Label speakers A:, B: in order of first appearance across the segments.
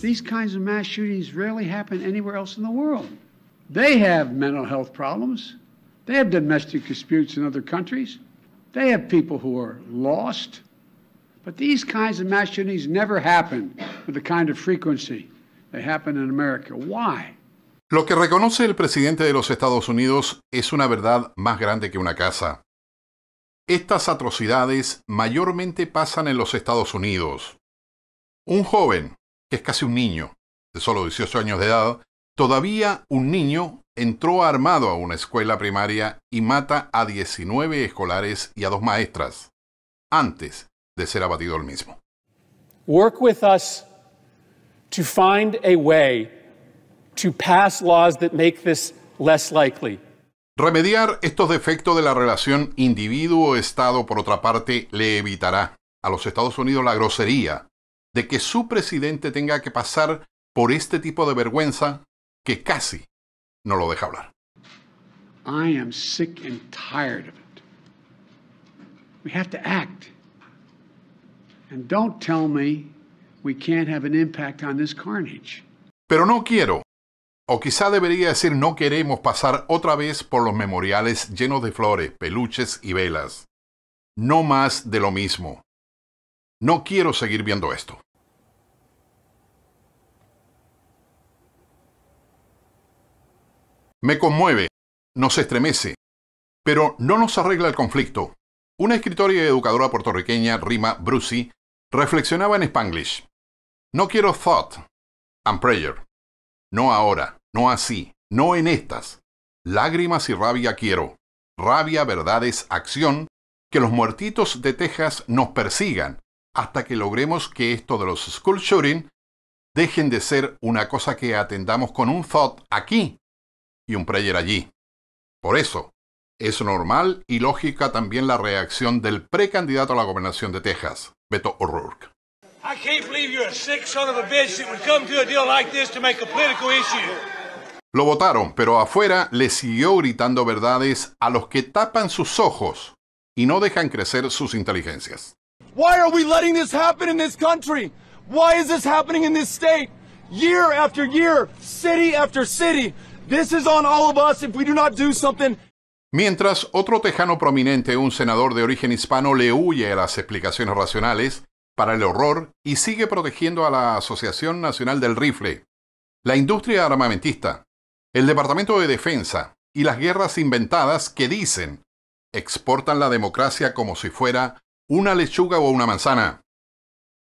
A: These kinds of mass shootings rarely happen anywhere else in the world. They have mental health problems. They have domestic disputes in other countries. They have people who are lost. But these kinds of mass shootings never happen with the kind of frequency they happen in America. Why? Lo que reconoce el presidente de los Estados Unidos es una verdad más grande que una casa. Estas atrocidades mayormente pasan en los Estados Unidos. Un joven, es casi un niño, de solo 18 años de edad, todavía un niño entró armado a una escuela primaria y mata a 19 escolares y a dos maestras, antes de ser abatido el mismo. Remediar estos defectos de la relación individuo-estado, por otra parte, le evitará a los Estados Unidos la grosería de que su presidente tenga que pasar por este tipo de vergüenza que casi no lo deja hablar. Pero no quiero, o quizá debería decir no queremos pasar otra vez por los memoriales llenos de flores, peluches y velas. No más de lo mismo. No quiero seguir viendo esto. Me conmueve, nos estremece, pero no nos arregla el conflicto. Una escritora y educadora puertorriqueña, Rima Brucey, reflexionaba en Spanglish. No quiero thought and prayer. No ahora, no así, no en estas. Lágrimas y rabia quiero. Rabia, verdades, acción, que los muertitos de Texas nos persigan hasta que logremos que esto de los school shooting dejen de ser una cosa que atendamos con un thought aquí y un prayer allí. Por eso, es normal y lógica también la reacción del precandidato a la gobernación de Texas, Beto O'Rourke. Lo votaron, pero afuera le siguió gritando verdades a los que tapan sus ojos y no dejan crecer sus inteligencias. Why are we letting this happen in this country? Why is this happening in this state? Year after year, city after city, This is on all of us if we do not do something. Mientras otro tejano prominente, un senador de origen hispano, le huye a las explicaciones racionales para el horror y sigue protegiendo a la Asociación Nacional del Rifle, la industria armamentista, el Departamento de Defensa y las guerras inventadas que dicen exportan la democracia como si fuera una lechuga o una manzana.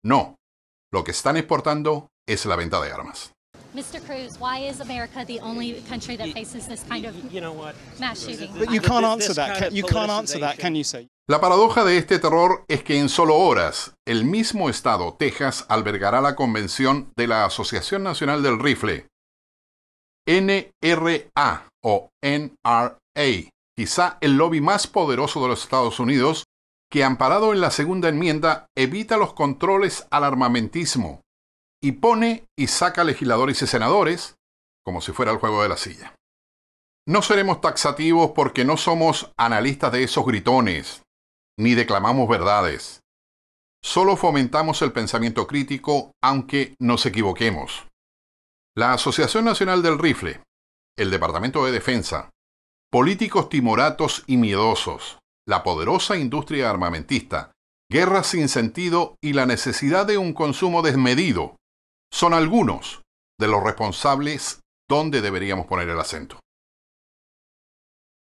A: No, lo que están exportando es la venta de armas. La paradoja de este terror es que en solo horas el mismo estado, Texas, albergará la convención de la Asociación Nacional del Rifle, NRA o NRA, quizá el lobby más poderoso de los Estados Unidos, que amparado en la segunda enmienda evita los controles al armamentismo, y pone y saca legisladores y senadores, como si fuera el juego de la silla. No seremos taxativos porque no somos analistas de esos gritones, ni declamamos verdades. Solo fomentamos el pensamiento crítico aunque nos equivoquemos. La Asociación Nacional del Rifle, el Departamento de Defensa, políticos timoratos y miedosos, la poderosa industria armamentista, guerras sin sentido y la necesidad de un consumo desmedido son algunos de los responsables donde deberíamos poner el acento.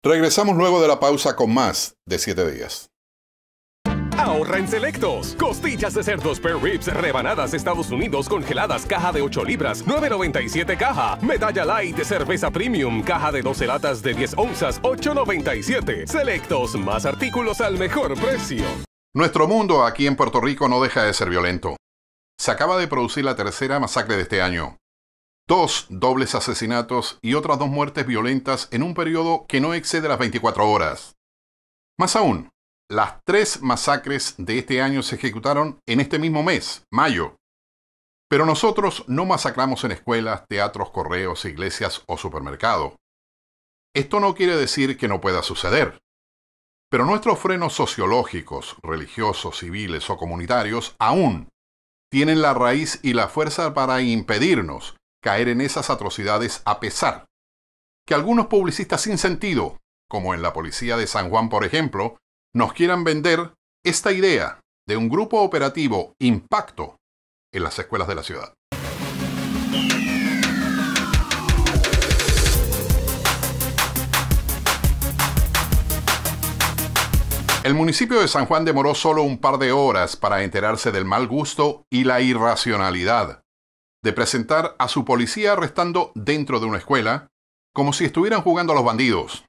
A: Regresamos luego de la pausa con más de 7 días. Ahorra en selectos. Costillas de cerdos per ribs, rebanadas Estados Unidos congeladas, caja de 8 libras, 9.97 caja. Medalla light, cerveza premium, caja de 12 latas de 10 onzas, 8.97. Selectos, más artículos al mejor precio. Nuestro mundo aquí en Puerto Rico no deja de ser violento se acaba de producir la tercera masacre de este año. Dos dobles asesinatos y otras dos muertes violentas en un periodo que no excede las 24 horas. Más aún, las tres masacres de este año se ejecutaron en este mismo mes, mayo. Pero nosotros no masacramos en escuelas, teatros, correos, iglesias o supermercados. Esto no quiere decir que no pueda suceder. Pero nuestros frenos sociológicos, religiosos, civiles o comunitarios aún tienen la raíz y la fuerza para impedirnos caer en esas atrocidades a pesar que algunos publicistas sin sentido, como en la policía de San Juan por ejemplo, nos quieran vender esta idea de un grupo operativo impacto en las escuelas de la ciudad. El municipio de San Juan demoró solo un par de horas para enterarse del mal gusto y la irracionalidad de presentar a su policía arrestando dentro de una escuela, como si estuvieran jugando a los bandidos.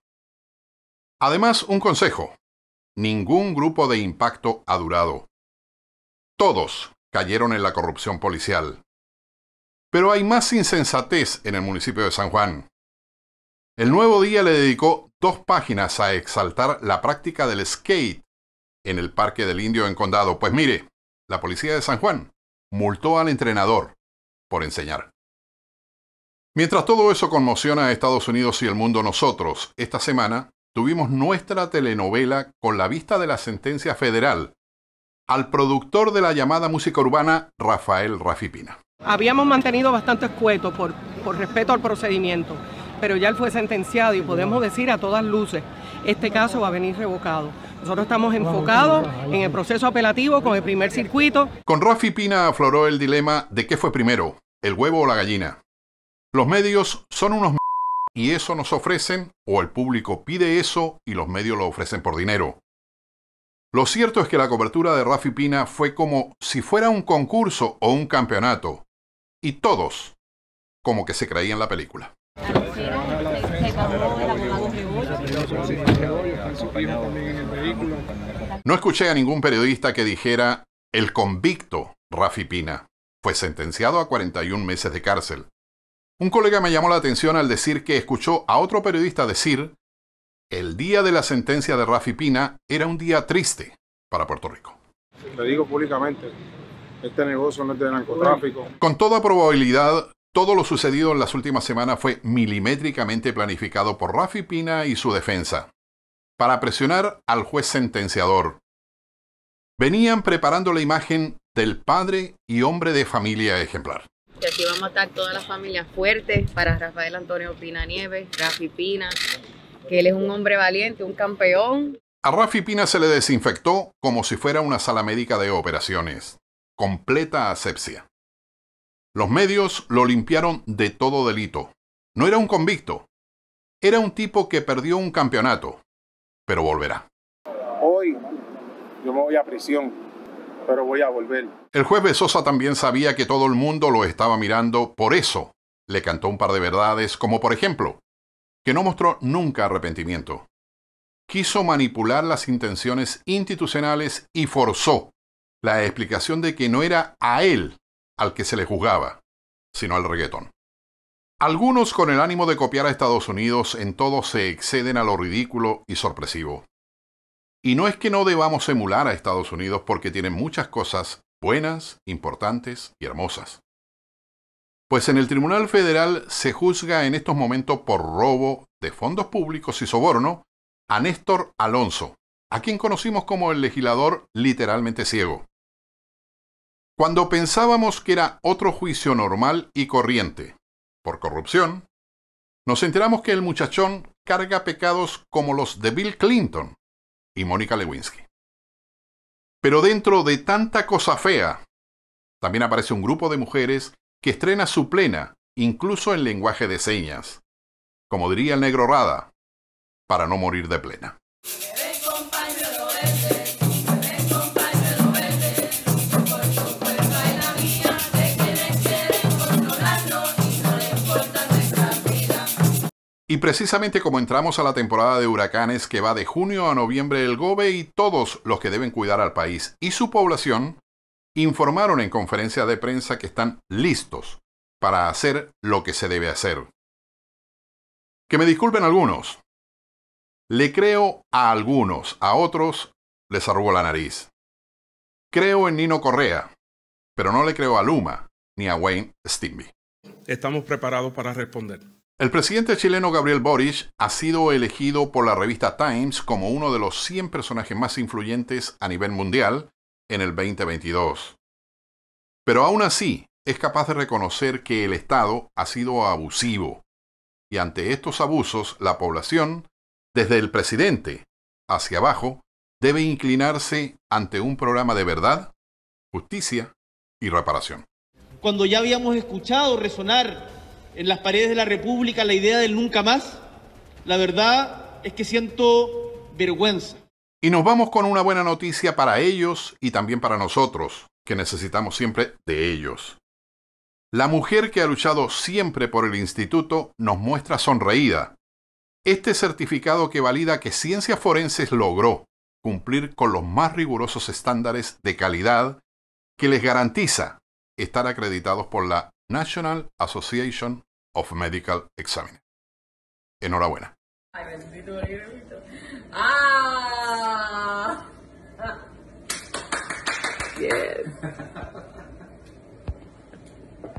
A: Además, un consejo. Ningún grupo de impacto ha durado. Todos cayeron en la corrupción policial. Pero hay más insensatez en el municipio de San Juan. El nuevo día le dedicó dos páginas a exaltar la práctica del skate en el Parque del Indio en Condado. Pues mire, la policía de San Juan multó al entrenador por enseñar. Mientras todo eso conmociona a Estados Unidos y el mundo nosotros, esta semana tuvimos nuestra telenovela con la vista de la sentencia federal al productor de la llamada música urbana, Rafael Rafipina. Habíamos mantenido bastante escueto por, por respeto al procedimiento pero ya él fue sentenciado y podemos decir a todas luces, este caso va a venir revocado. Nosotros estamos enfocados en el proceso apelativo con el primer circuito. Con Rafi Pina afloró el dilema de qué fue primero, el huevo o la gallina. Los medios son unos m y eso nos ofrecen, o el público pide eso y los medios lo ofrecen por dinero. Lo cierto es que la cobertura de Rafi Pina fue como si fuera un concurso o un campeonato, y todos como que se creían la película. No escuché a ningún periodista que dijera el convicto Rafi Pina fue sentenciado a 41 meses de cárcel. Un colega me llamó la atención al decir que escuchó a otro periodista decir el día de la sentencia de Rafi Pina era un día triste para Puerto Rico. Le digo públicamente, este negocio no es de narcotráfico. Con toda probabilidad, todo lo sucedido en las últimas semanas fue milimétricamente planificado por Rafi Pina y su defensa, para presionar al juez sentenciador. Venían preparando la imagen del padre y hombre de familia ejemplar. aquí vamos a estar para Rafael Antonio Pina Nieves, Rafi Pina, que él es un hombre valiente, un campeón. A Rafi Pina se le desinfectó como si fuera una sala médica de operaciones. Completa asepsia. Los medios lo limpiaron de todo delito. No era un convicto. Era un tipo que perdió un campeonato, pero volverá. Hoy yo me voy a prisión, pero voy a volver. El juez Besosa también sabía que todo el mundo lo estaba mirando, por eso le cantó un par de verdades, como por ejemplo, que no mostró nunca arrepentimiento. Quiso manipular las intenciones institucionales y forzó la explicación de que no era a él al que se le juzgaba, sino al reggaetón. Algunos con el ánimo de copiar a Estados Unidos en todo se exceden a lo ridículo y sorpresivo. Y no es que no debamos emular a Estados Unidos porque tienen muchas cosas buenas, importantes y hermosas. Pues en el Tribunal Federal se juzga en estos momentos por robo de fondos públicos y soborno a Néstor Alonso, a quien conocimos como el legislador literalmente ciego. Cuando pensábamos que era otro juicio normal y corriente, por corrupción, nos enteramos que el muchachón carga pecados como los de Bill Clinton y Mónica Lewinsky. Pero dentro de tanta cosa fea, también aparece un grupo de mujeres que estrena su plena, incluso en lenguaje de señas, como diría el negro Rada, para no morir de plena. Y precisamente como entramos a la temporada de huracanes que va de junio a noviembre, el GOBE y todos los que deben cuidar al país y su población informaron en conferencia de prensa que están listos para hacer lo que se debe hacer. Que me disculpen algunos. Le creo a algunos, a otros les arrugo la nariz. Creo en Nino Correa, pero no le creo a Luma ni a Wayne Stimby. Estamos preparados para responder. El presidente chileno Gabriel Boric ha sido elegido por la revista Times como uno de los 100 personajes más influyentes a nivel mundial en el 2022. Pero aún así, es capaz de reconocer que el Estado ha sido abusivo. Y ante estos abusos, la población, desde el presidente hacia abajo, debe inclinarse ante un programa de verdad, justicia y reparación. Cuando ya habíamos escuchado resonar en las paredes de la República la idea del nunca más, la verdad es que siento vergüenza. Y nos vamos con una buena noticia para ellos y también para nosotros, que necesitamos siempre de ellos. La mujer que ha luchado siempre por el instituto nos muestra sonreída. Este certificado que valida que Ciencias Forenses logró cumplir con los más rigurosos estándares de calidad que les garantiza estar acreditados por la National Association of Medical Examiners. Enhorabuena. Ay, ah.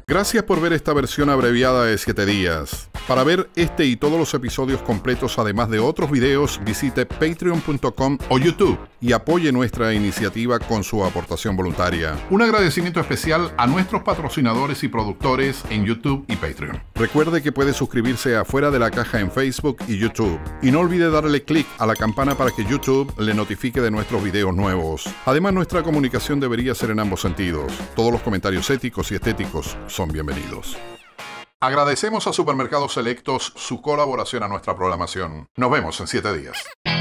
A: Gracias por ver esta versión abreviada de 7 días. Para ver este y todos los episodios completos, además de otros videos, visite patreon.com o YouTube y apoye nuestra iniciativa con su aportación voluntaria. Un agradecimiento especial a nuestros patrocinadores y productores en YouTube y Patreon. Recuerde que puede suscribirse afuera de la Caja en Facebook y YouTube. Y no olvide darle clic a la campana para que YouTube le notifique de nuestros videos nuevos. Además, nuestra comunicación debería ser en ambos sentidos. Todos los comentarios éticos y estéticos son bienvenidos. Agradecemos a Supermercados Selectos su colaboración a nuestra programación. Nos vemos en 7 días.